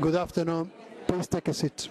Good afternoon. Please take a seat.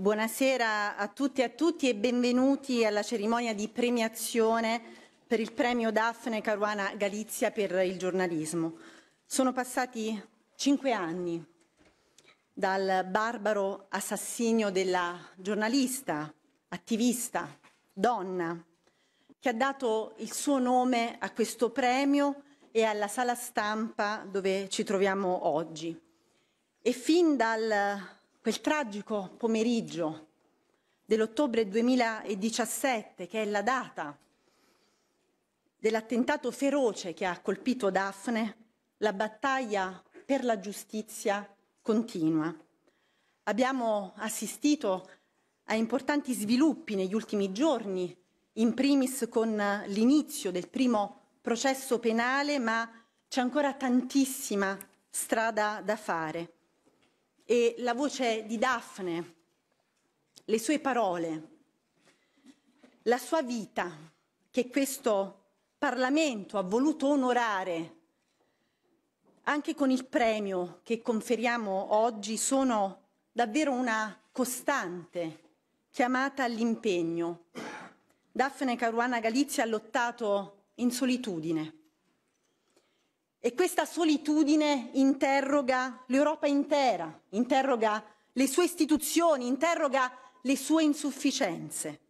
Buonasera a tutti e a tutti e benvenuti alla cerimonia di premiazione per il premio Daphne Caruana Galizia per il giornalismo. Sono passati cinque anni dal barbaro assassinio della giornalista, attivista, donna, che ha dato il suo nome a questo premio e alla sala stampa dove ci troviamo oggi. E fin dal quel tragico pomeriggio dell'ottobre 2017, che è la data dell'attentato feroce che ha colpito Daphne, la battaglia per la giustizia continua. Abbiamo assistito a importanti sviluppi negli ultimi giorni, in primis con l'inizio del primo processo penale, ma c'è ancora tantissima strada da fare e la voce di Daphne, le sue parole, la sua vita che questo Parlamento ha voluto onorare anche con il premio che conferiamo oggi sono davvero una costante chiamata all'impegno. Daphne Caruana Galizia ha lottato in solitudine e questa solitudine interroga l'Europa intera, interroga le sue istituzioni, interroga le sue insufficienze.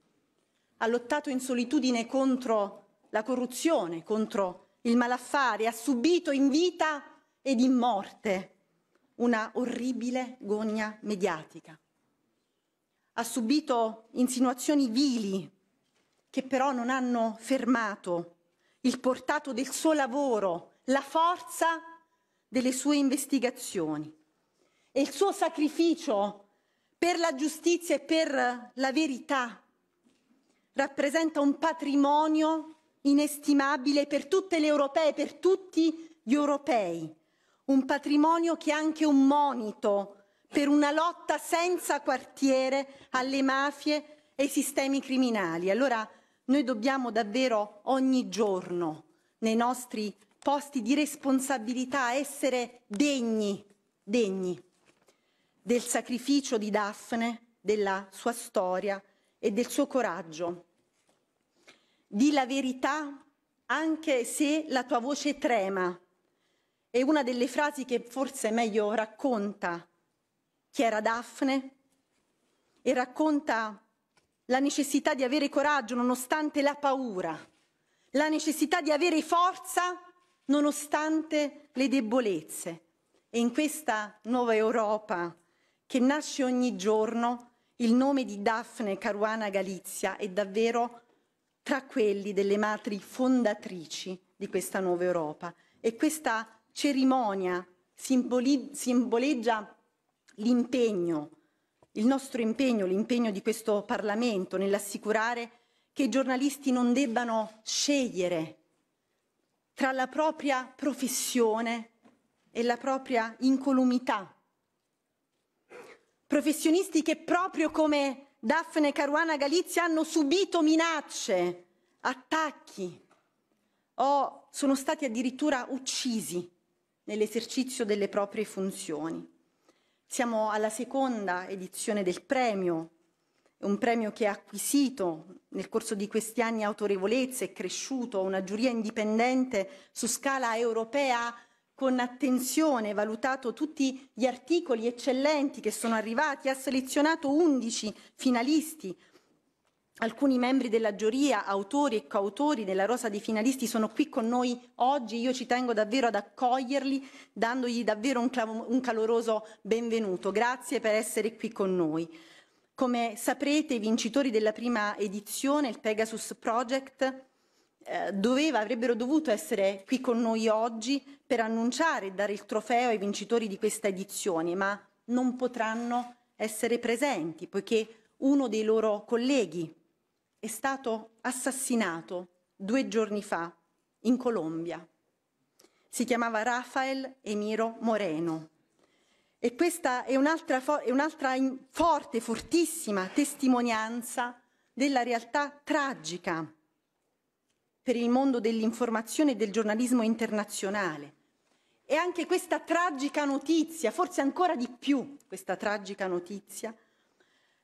Ha lottato in solitudine contro la corruzione, contro il malaffare, ha subito in vita ed in morte una orribile gogna mediatica. Ha subito insinuazioni vili che però non hanno fermato il portato del suo lavoro la forza delle sue investigazioni e il suo sacrificio per la giustizia e per la verità rappresenta un patrimonio inestimabile per tutte le europee, per tutti gli europei, un patrimonio che è anche un monito per una lotta senza quartiere alle mafie e ai sistemi criminali. Allora noi dobbiamo davvero ogni giorno nei nostri posti di responsabilità, essere degni, degni del sacrificio di Daphne, della sua storia e del suo coraggio. Di la verità anche se la tua voce trema. È una delle frasi che forse meglio racconta chi era Daphne e racconta la necessità di avere coraggio nonostante la paura, la necessità di avere forza nonostante le debolezze. E in questa nuova Europa che nasce ogni giorno, il nome di Daphne Caruana Galizia è davvero tra quelli delle matri fondatrici di questa nuova Europa. E questa cerimonia simboli- simboleggia l'impegno, il nostro impegno, l'impegno di questo Parlamento nell'assicurare che i giornalisti non debbano scegliere tra la propria professione e la propria incolumità. Professionisti che proprio come Daphne Caruana Galizia hanno subito minacce, attacchi o sono stati addirittura uccisi nell'esercizio delle proprie funzioni. Siamo alla seconda edizione del premio un premio che ha acquisito nel corso di questi anni autorevolezza, e cresciuto, una giuria indipendente su scala europea con attenzione, valutato tutti gli articoli eccellenti che sono arrivati, ha selezionato 11 finalisti. Alcuni membri della giuria, autori e coautori della rosa dei finalisti, sono qui con noi oggi. Io ci tengo davvero ad accoglierli, dandogli davvero un, un caloroso benvenuto. Grazie per essere qui con noi. Come saprete, i vincitori della prima edizione, il Pegasus Project, eh, doveva, avrebbero dovuto essere qui con noi oggi per annunciare e dare il trofeo ai vincitori di questa edizione, ma non potranno essere presenti poiché uno dei loro colleghi è stato assassinato due giorni fa in Colombia. Si chiamava Rafael Emiro Moreno. E questa è un'altra, fo- è un'altra in- forte, fortissima testimonianza della realtà tragica per il mondo dell'informazione e del giornalismo internazionale. E anche questa tragica notizia, forse ancora di più questa tragica notizia,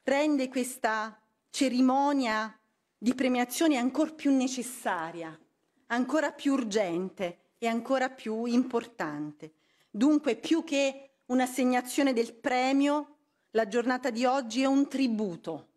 rende questa cerimonia di premiazione ancora più necessaria, ancora più urgente e ancora più importante. Dunque, più che un'assegnazione del premio, la giornata di oggi è un tributo.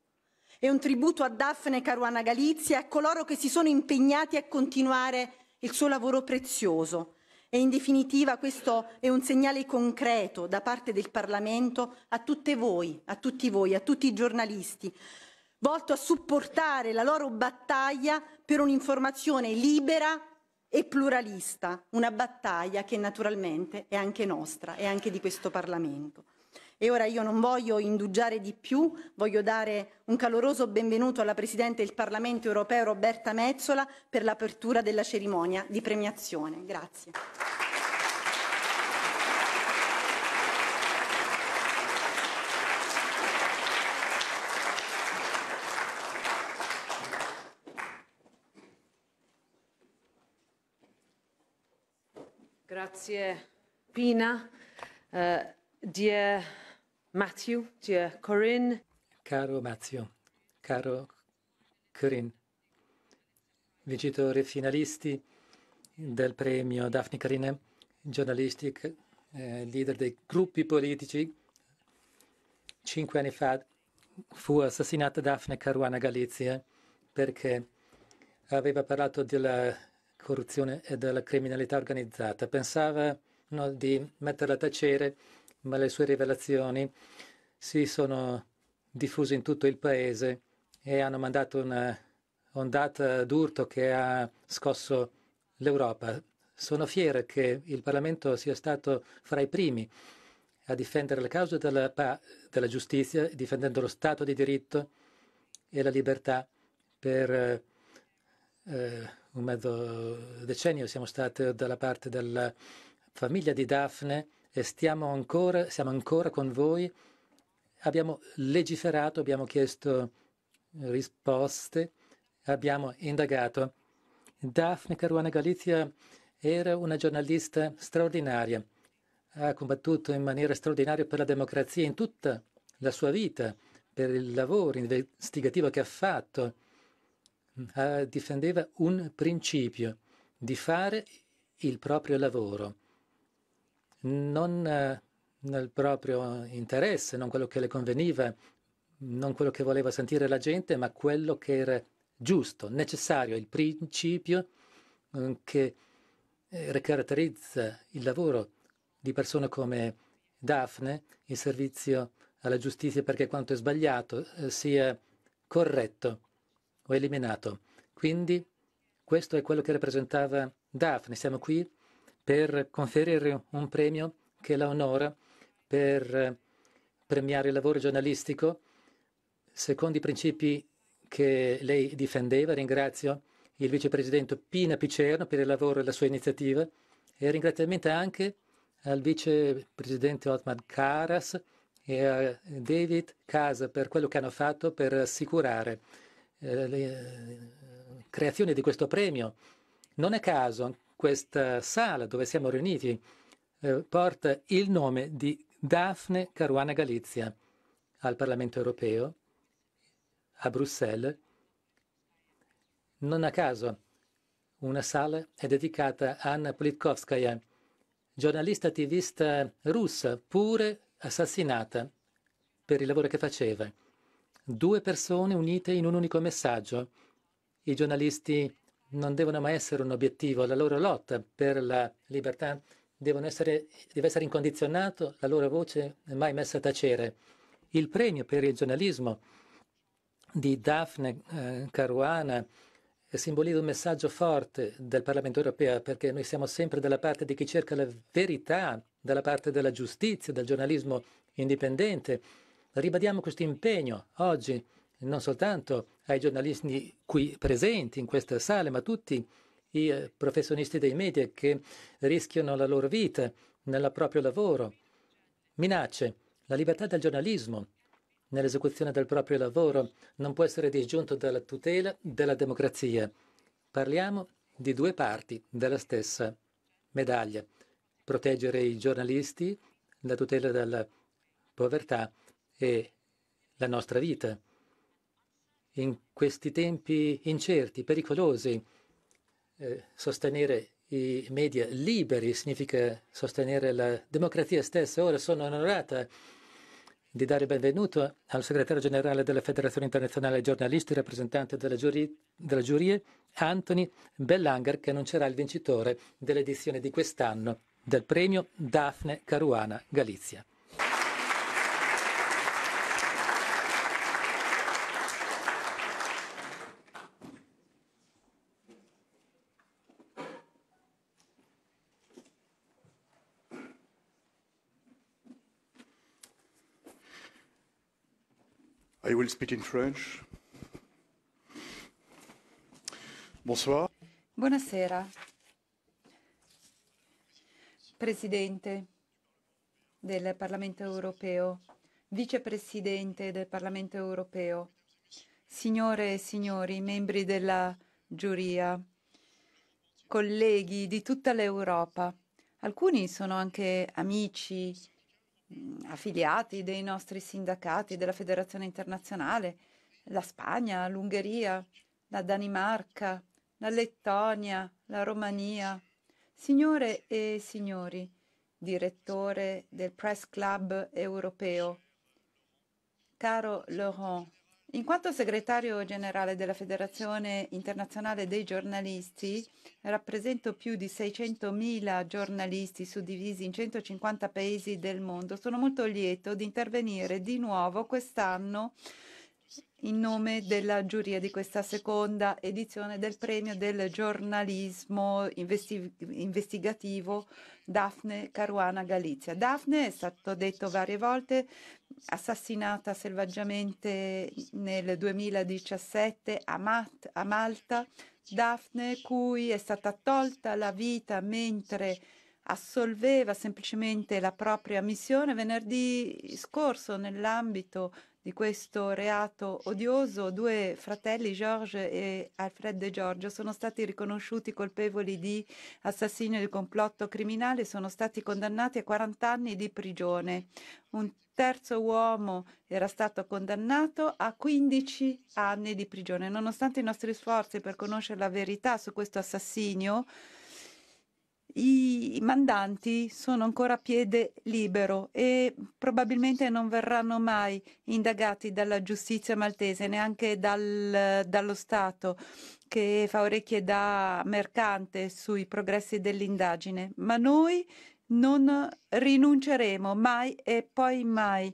È un tributo a Daphne Caruana Galizia e a coloro che si sono impegnati a continuare il suo lavoro prezioso. E in definitiva questo è un segnale concreto da parte del Parlamento a tutte voi, a tutti voi, a tutti i giornalisti, volto a supportare la loro battaglia per un'informazione libera e pluralista, una battaglia che naturalmente è anche nostra, e anche di questo Parlamento. E ora io non voglio indugiare di più, voglio dare un caloroso benvenuto alla Presidente del Parlamento europeo Roberta Mezzola per l'apertura della cerimonia di premiazione. Grazie. Grazie Pina, uh, dear Matthew, dear Corinne. Caro Matthew, caro Corinne, vincitori finalisti del premio Daphne Carine, giornalisti, eh, leader dei gruppi politici, cinque anni fa fu assassinata Daphne Caruana Galizia perché aveva parlato della corruzione e della criminalità organizzata. Pensava no, di metterla a tacere, ma le sue rivelazioni si sono diffuse in tutto il paese e hanno mandato un'ondata d'urto che ha scosso l'Europa. Sono fiera che il Parlamento sia stato fra i primi a difendere le cause della, della giustizia, difendendo lo Stato di diritto e la libertà per eh, eh, un mezzo decennio siamo stati dalla parte della famiglia di Daphne e stiamo ancora, siamo ancora con voi. Abbiamo legiferato, abbiamo chiesto risposte, abbiamo indagato. Daphne Caruana Galizia era una giornalista straordinaria, ha combattuto in maniera straordinaria per la democrazia in tutta la sua vita, per il lavoro investigativo che ha fatto eh, difendeva un principio di fare il proprio lavoro, non eh, nel proprio interesse, non quello che le conveniva, non quello che voleva sentire la gente, ma quello che era giusto, necessario, il principio mm, eh, che caratterizza il lavoro di persone come Daphne, il servizio alla giustizia perché quanto è sbagliato eh, sia corretto o eliminato. Quindi questo è quello che rappresentava Daphne. Siamo qui per conferire un premio che la onora per eh, premiare il lavoro giornalistico secondo i principi che lei difendeva. Ringrazio il vicepresidente Pina Picerno per il lavoro e la sua iniziativa e ringraziamento anche al vicepresidente Otman Karas e a David Casa per quello che hanno fatto per assicurare eh, le, eh, creazione di questo premio. Non a caso questa sala dove siamo riuniti eh, porta il nome di Daphne Caruana Galizia al Parlamento europeo a Bruxelles. Non a caso una sala è dedicata a Anna Politkovskaya, giornalista attivista russa, pure assassinata per il lavoro che faceva due persone unite in un unico messaggio. I giornalisti non devono mai essere un obiettivo, la loro lotta per la libertà essere, deve essere incondizionata, la loro voce mai messa a tacere. Il premio per il giornalismo di Daphne eh, Caruana simbolizza un messaggio forte del Parlamento europeo perché noi siamo sempre dalla parte di chi cerca la verità, dalla parte della giustizia, del giornalismo indipendente Ribadiamo questo impegno oggi non soltanto ai giornalisti qui presenti in questa sala, ma a tutti i eh, professionisti dei media che rischiano la loro vita nel proprio lavoro. Minacce, la libertà del giornalismo nell'esecuzione del proprio lavoro non può essere disgiunto dalla tutela della democrazia. Parliamo di due parti della stessa medaglia. Proteggere i giornalisti, la tutela della povertà e la nostra vita. In questi tempi incerti, pericolosi, eh, sostenere i media liberi significa sostenere la democrazia stessa. Ora sono onorata di dare il benvenuto al segretario generale della Federazione Internazionale Giornalisti, rappresentante della, giuria, della giuria, Anthony Bellanger, che annuncerà il vincitore dell'edizione di quest'anno del premio Daphne Caruana Galizia. I will speak in French. Bonsoir. Buonasera. Presidente del Parlamento europeo, vicepresidente del Parlamento europeo, signore e signori, membri della giuria, colleghi di tutta l'Europa. Alcuni sono anche amici affiliati dei nostri sindacati, della Federazione Internazionale, la Spagna, l'Ungheria, la Danimarca, la Lettonia, la Romania. Signore e signori, direttore del Press Club europeo, caro Laurent, in quanto segretario generale della Federazione internazionale dei giornalisti, rappresento più di 600.000 giornalisti suddivisi in 150 paesi del mondo. Sono molto lieto di intervenire di nuovo quest'anno in nome della giuria di questa seconda edizione del premio del giornalismo investi investigativo Daphne Caruana Galizia. Daphne è stato detto varie volte, assassinata selvaggiamente nel 2017 a, Mat a Malta, Daphne cui è stata tolta la vita mentre assolveva semplicemente la propria missione venerdì scorso nell'ambito di questo reato odioso, due fratelli, George e Alfred De Giorgio, sono stati riconosciuti colpevoli di assassinio di complotto criminale e sono stati condannati a 40 anni di prigione. Un terzo uomo era stato condannato a 15 anni di prigione. Nonostante i nostri sforzi per conoscere la verità su questo assassinio, i mandanti sono ancora a piede libero e probabilmente non verranno mai indagati dalla giustizia maltese, neanche dal, dallo Stato che fa orecchie da mercante sui progressi dell'indagine. Ma noi non rinunceremo mai e poi mai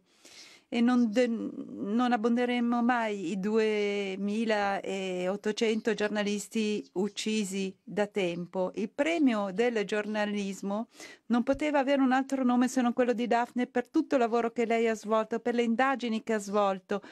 e non, de- non abbonderemo mai i 2800 giornalisti uccisi da tempo. Il premio del giornalismo non poteva avere un altro nome se non quello di Daphne per tutto il lavoro che lei ha svolto, per le indagini che ha svolto,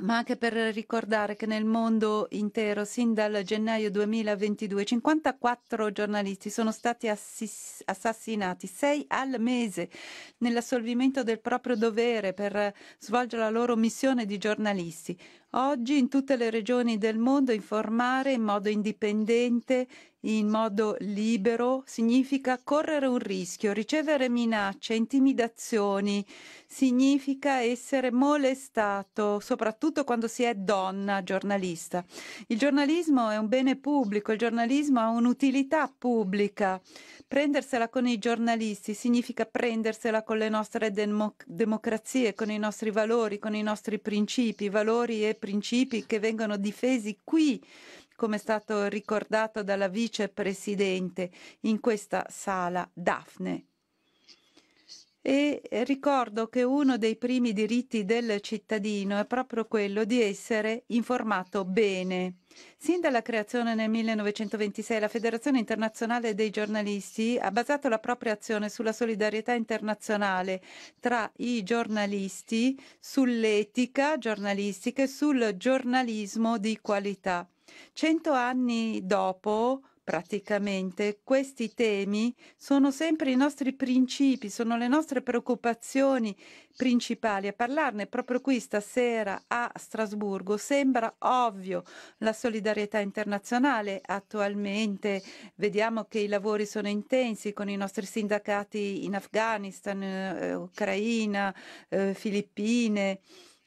ma anche per ricordare che nel mondo intero, sin dal gennaio 2022, 54 giornalisti sono stati assis- assassinati, sei al mese, nell'assolvimento del proprio dovere per svolgere la loro missione di giornalisti. Oggi in tutte le regioni del mondo informare in modo indipendente in modo libero significa correre un rischio, ricevere minacce, intimidazioni, significa essere molestato, soprattutto quando si è donna giornalista. Il giornalismo è un bene pubblico, il giornalismo ha un'utilità pubblica. Prendersela con i giornalisti significa prendersela con le nostre democ- democrazie, con i nostri valori, con i nostri principi, valori e principi che vengono difesi qui come è stato ricordato dalla vicepresidente in questa sala, Daphne. E ricordo che uno dei primi diritti del cittadino è proprio quello di essere informato bene. Sin dalla creazione nel 1926 la Federazione internazionale dei giornalisti ha basato la propria azione sulla solidarietà internazionale tra i giornalisti, sull'etica giornalistica e sul giornalismo di qualità. Cento anni dopo, praticamente, questi temi sono sempre i nostri principi, sono le nostre preoccupazioni principali. A parlarne proprio qui stasera a Strasburgo sembra ovvio la solidarietà internazionale. Attualmente vediamo che i lavori sono intensi con i nostri sindacati in Afghanistan, eh, Ucraina, eh, Filippine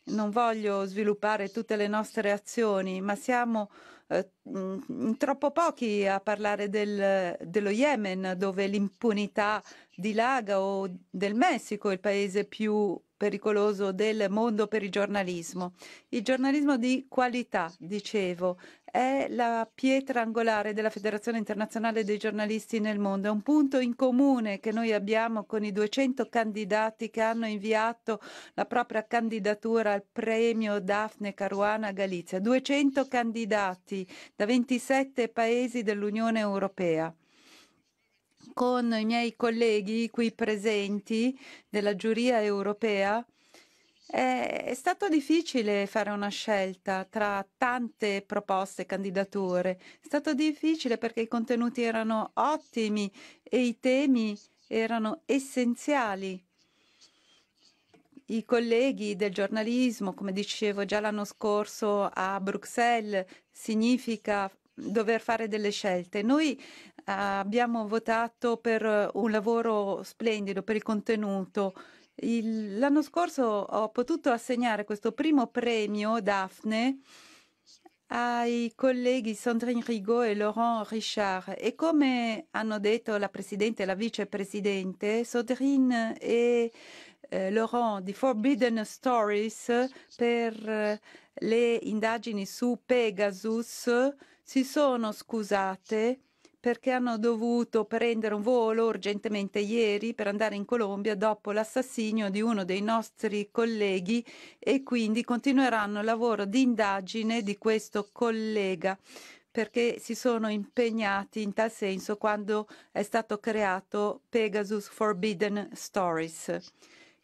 non voglio sviluppare tutte le nostre azioni, ma siamo eh, mm, troppo pochi a parlare del, dello Yemen, dove l'impunità dilaga, o del Messico, il paese più pericoloso del mondo per il giornalismo. Il giornalismo di qualità, dicevo, è la pietra angolare della Federazione Internazionale dei Giornalisti nel mondo. È un punto in comune che noi abbiamo con i 200 candidati che hanno inviato la propria candidatura al premio Daphne Caruana Galizia. 200 candidati da 27 paesi dell'Unione Europea con i miei colleghi qui presenti della giuria europea, è, stato difficile fare una scelta tra tante proposte e candidature. È stato difficile perché i contenuti erano ottimi e i temi erano essenziali. I colleghi del giornalismo, come dicevo già l'anno scorso a Bruxelles, significa dover fare delle scelte. Noi eh, abbiamo votato per eh, un lavoro splendido, per il contenuto. Il, l'anno scorso ho potuto assegnare questo primo premio Daphne ai colleghi Sandrine Rigaud e Laurent Richard e come hanno detto la Presidente e la Vicepresidente, Sandrine e eh, Laurent di Forbidden Stories per eh, le indagini su Pegasus si sono scusate perché hanno dovuto prendere un volo urgentemente ieri per andare in Colombia dopo l'assassinio di uno dei nostri colleghi e quindi continueranno il lavoro di indagine di questo collega perché si sono impegnati in tal senso quando è stato creato Pegasus Forbidden Stories.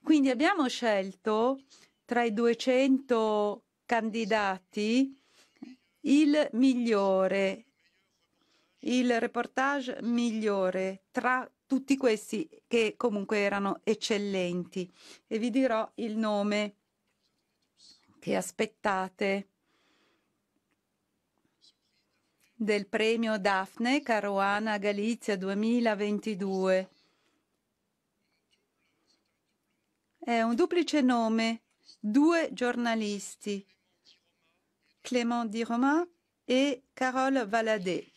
Quindi abbiamo scelto tra i 200 candidati il migliore, il reportage migliore tra tutti questi che comunque erano eccellenti e vi dirò il nome che aspettate del premio Daphne Caruana Galizia 2022. È un duplice nome, due giornalisti Clément Diroma et Carole Valadé.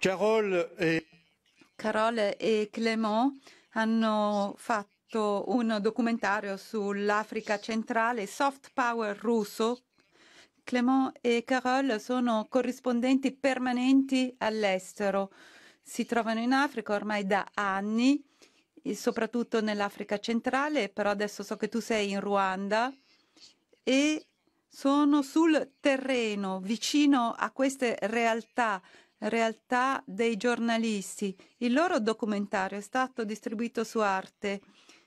Carole et Carole e Clément hanno fatto un documentario sull'Africa centrale, Soft Power russo. Clément e Carole sono corrispondenti permanenti all'estero. Si trovano in Africa ormai da anni, soprattutto nell'Africa centrale, però adesso so che tu sei in Ruanda e sono sul terreno, vicino a queste realtà realtà dei giornalisti. Il loro documentario è stato distribuito su Arte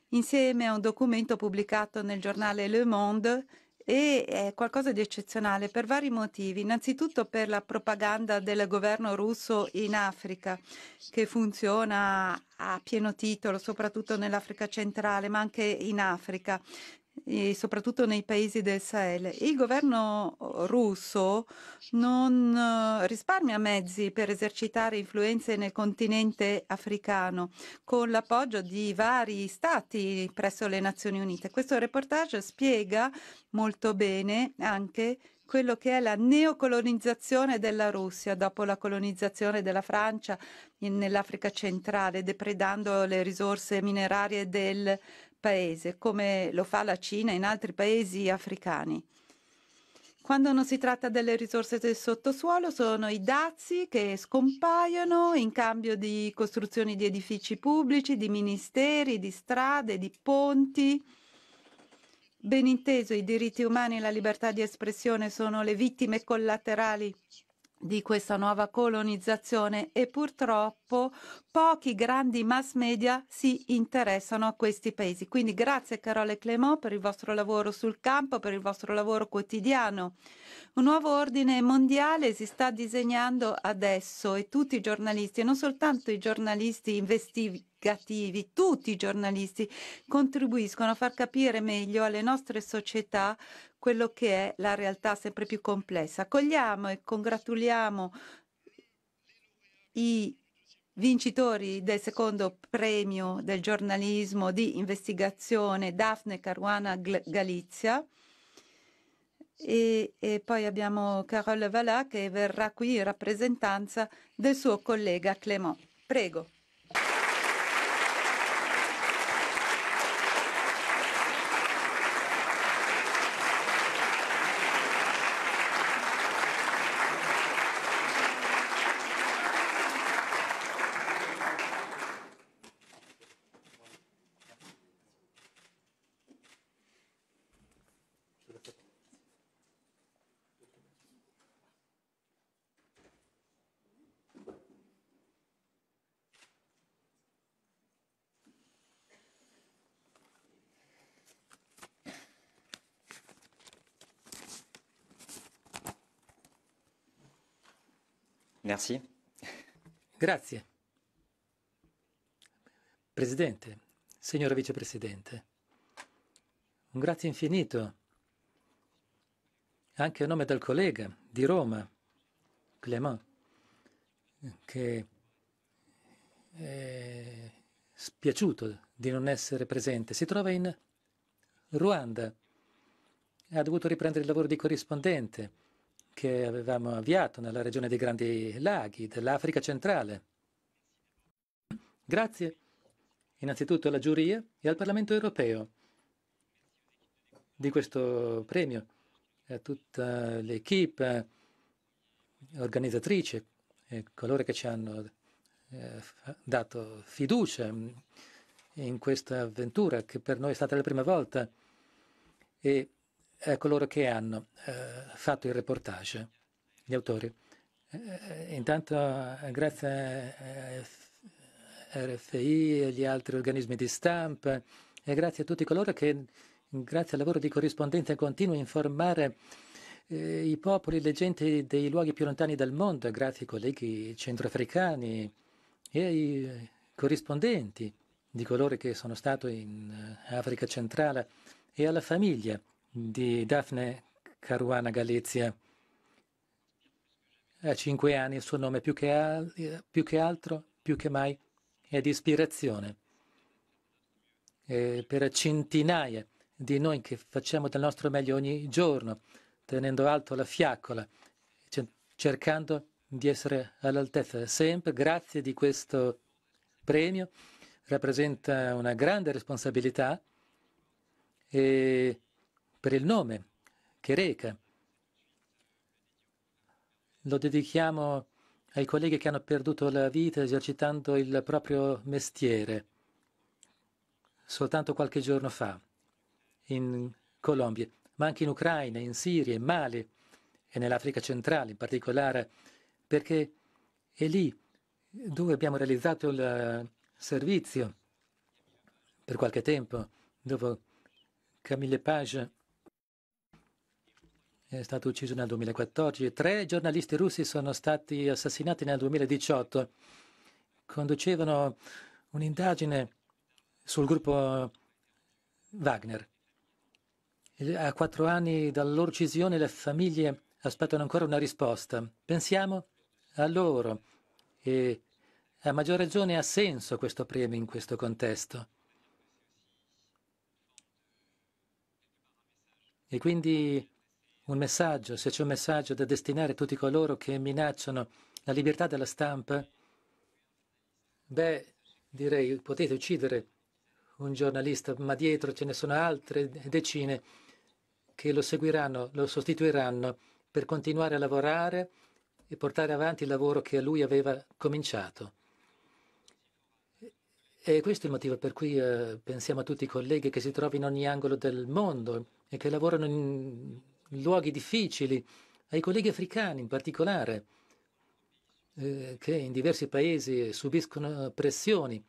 insieme a un documento pubblicato nel giornale Le Monde e è qualcosa di eccezionale per vari motivi. Innanzitutto per la propaganda del governo russo in Africa, che funziona a pieno titolo, soprattutto nell'Africa centrale, ma anche in Africa soprattutto nei paesi del Sahel. Il governo eh, russo non eh, risparmia mezzi per esercitare influenze nel continente africano con l'appoggio di vari stati presso le Nazioni Unite. Questo reportage spiega molto bene anche quello che è la neocolonizzazione della Russia dopo la colonizzazione della Francia nell'Africa centrale, depredando le risorse minerarie del Sahel paese, come lo fa la Cina in altri paesi africani. Quando non si tratta delle risorse del sottosuolo sono i dazi che scompaiono in cambio di costruzioni di edifici pubblici, di ministeri, di strade, di ponti. Ben inteso, i diritti umani e la libertà di espressione sono le vittime collaterali di questa nuova colonizzazione e purtroppo pochi grandi mass media si interessano a questi paesi. Quindi grazie Carole Clément per il vostro lavoro sul campo, per il vostro lavoro quotidiano. Un nuovo ordine mondiale si sta disegnando adesso e tutti i giornalisti, e non soltanto i giornalisti investigativi, tutti i giornalisti contribuiscono a far capire meglio alle nostre società quello che è la realtà sempre più complessa. Accogliamo e congratuliamo i vincitori del secondo premio del giornalismo di investigazione Daphne Caruana Galizia. E, e, poi abbiamo Carole Valà che verrà qui in rappresentanza del suo collega Clément. Prego. Merci. Grazie. Presidente, signora vicepresidente, un grazie infinito anche a nome del collega di Roma, Clément, che è spiaciuto di non essere presente. Si trova in Ruanda, ha dovuto riprendere il lavoro di corrispondente che avevamo avviato nella regione dei Grandi Laghi dell'Africa centrale. Grazie innanzitutto alla giuria e al Parlamento europeo di questo premio e a tutta l'equipe organizzatrice e coloro che ci hanno eh, dato fiducia in questa avventura che per noi è stata la prima volta e a eh, coloro che hanno eh, fatto il reportage, gli autori. Eh, eh intanto eh, grazie a RFI e agli altri organismi di stampa e grazie a tutti coloro che, grazie al lavoro di corrispondenza continua, a informare eh, i popoli le gente dei luoghi più lontani dal mondo, grazie ai colleghi centroafricani e ai corrispondenti di coloro che sono stati in Africa centrale e alla famiglia di Daphne Caruana Galizia. A cinque anni il suo nome più che, al, più che altro, più che mai, è di ispirazione. E per centinaia di noi che facciamo del nostro meglio ogni giorno, tenendo alto la fiaccola, cercando di essere all'altezza sempre, grazie di questo premio, rappresenta una grande responsabilità e per il nome che reca. Lo dedichiamo ai colleghi che hanno perduto la vita esercitando il proprio mestiere soltanto qualche giorno fa in Colombia, ma anche in Ucraina, in Siria, in Mali e nell'Africa centrale in particolare, perché è lì dove abbiamo realizzato il eh, servizio per qualche tempo, dopo Camille Page è stato ucciso nel 2014, tre giornalisti russi sono stati assassinati nel 2018. Conducevano un'indagine sul gruppo Wagner. A quattro anni dalla loro uccisione le famiglie aspettano ancora una risposta. Pensiamo a loro e a maggior ragione ha senso questo premio in questo contesto. E quindi un messaggio, se c'è un messaggio da destinare a tutti coloro che minacciano la libertà della stampa, beh, direi potete uccidere un giornalista, ma dietro ce ne sono altre decine che lo seguiranno, lo sostituiranno per continuare a lavorare e portare avanti il lavoro che lui aveva cominciato. E questo è il motivo per cui eh, pensiamo a tutti i colleghi che si trovano in ogni angolo del mondo e che lavorano in luoghi difficili, ai colleghi africani in particolare, eh, che in diversi paesi subiscono pressioni,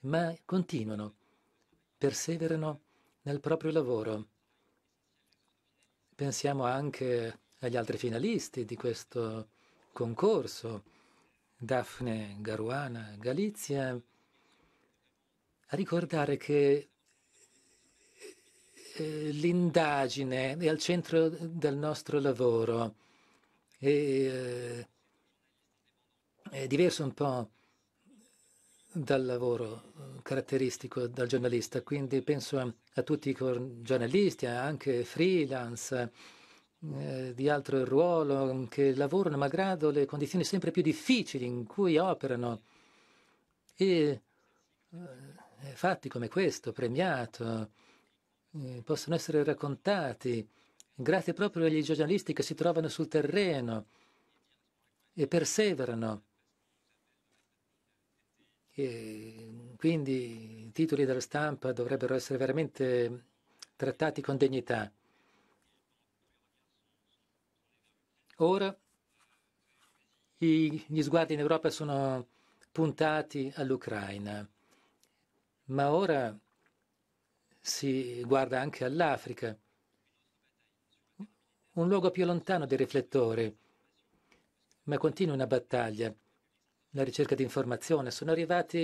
ma continuano, perseverano nel proprio lavoro. Pensiamo anche agli altri finalisti di questo concorso, Daphne Garuana Galizia, a ricordare che eh, l'indagine è al centro del nostro lavoro. E, eh, è diverso un po' dal lavoro eh, caratteristico del giornalista, quindi penso a, a tutti i giornalisti, anche freelance, eh, di altro ruolo, che lavorano malgrado le condizioni sempre più difficili in cui operano. E eh, fatti come questo, premiato, eh, possono essere raccontati grazie proprio agli giornalisti che si trovano sul terreno e perseverano. E quindi i titoli della stampa dovrebbero essere veramente trattati con degnità. Ora gli sguardi in Europa sono puntati all'Ucraina, ma ora si guarda anche all'Africa, un luogo più lontano dei riflettori, ma continua una battaglia, la ricerca di informazione. Sono arrivati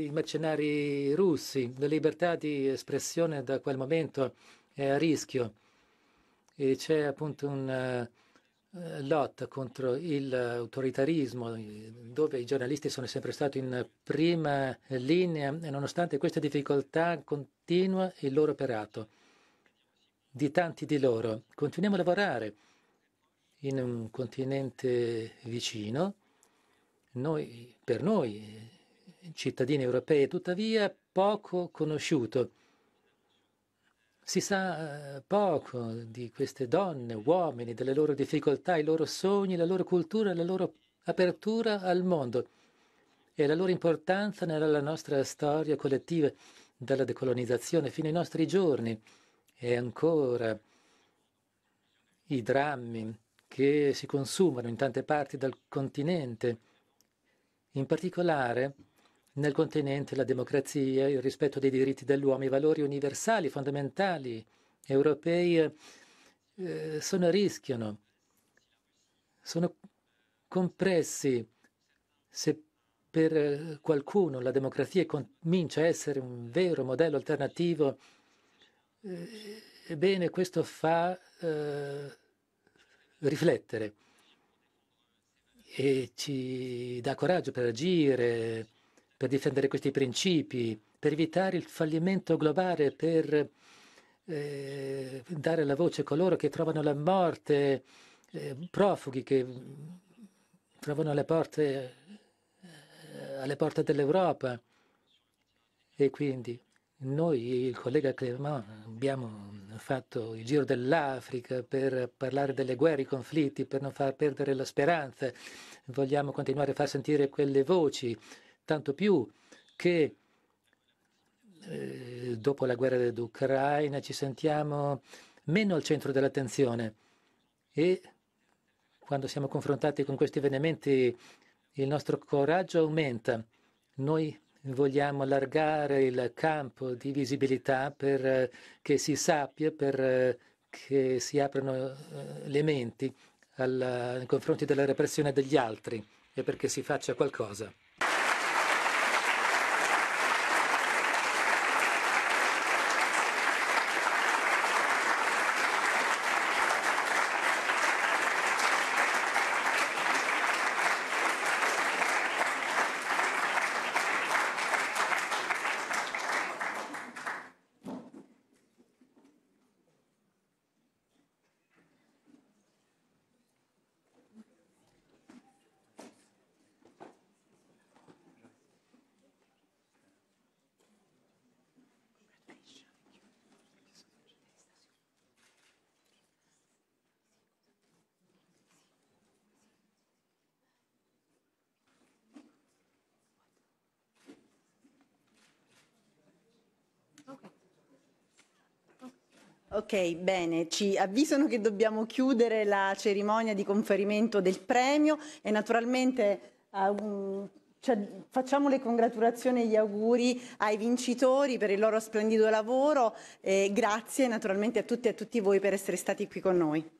i mercenari russi, la libertà di espressione da quel momento è a rischio e c'è appunto un eh, lotta contro l'autoritarismo, eh, eh, dove i giornalisti sono sempre stati in prima linea e nonostante queste difficoltà continua il loro operato, di tanti di loro. Continuiamo a lavorare in un continente vicino, noi, per noi cittadini europei, tuttavia poco conosciuto. Si sa eh, poco di queste donne, uomini, delle loro difficoltà, i loro sogni, la loro cultura, la loro apertura al mondo e la loro importanza nella nostra storia collettiva, dalla decolonizzazione fino ai nostri giorni e ancora i drammi che si consumano in tante parti del continente. In particolare, nel continente la democrazia, il rispetto dei diritti dell'uomo, i valori universali, fondamentali europei eh, sono a rischio, sono compressi se per eh, qualcuno la democrazia comincia a essere un vero modello alternativo. Eh, ebbene, questo fa eh, riflettere e ci dà coraggio per agire per difendere questi principi, per evitare il fallimento globale, per eh, dare la voce a coloro che trovano la morte, eh, profughi che trovano le porte, eh, alle porte dell'Europa. E quindi noi, il collega Clermont, abbiamo fatto il giro dell'Africa per parlare delle guerre, i conflitti, per non far perdere la speranza. Vogliamo continuare a far sentire quelle voci tanto più che eh, dopo la guerra d'Ucraina ci sentiamo meno al centro dell'attenzione e quando siamo confrontati con questi avvenimenti il nostro coraggio aumenta. Noi vogliamo allargare il campo di visibilità perché eh, si sappia, perché eh, si aprano eh, le menti alla, nei confronti della repressione degli altri e perché si faccia qualcosa. Ok, bene, ci avvisano che dobbiamo chiudere la cerimonia di conferimento del premio e naturalmente um, cioè, facciamo le congratulazioni e gli auguri ai vincitori per il loro splendido lavoro e grazie naturalmente a tutti e a tutti voi per essere stati qui con noi.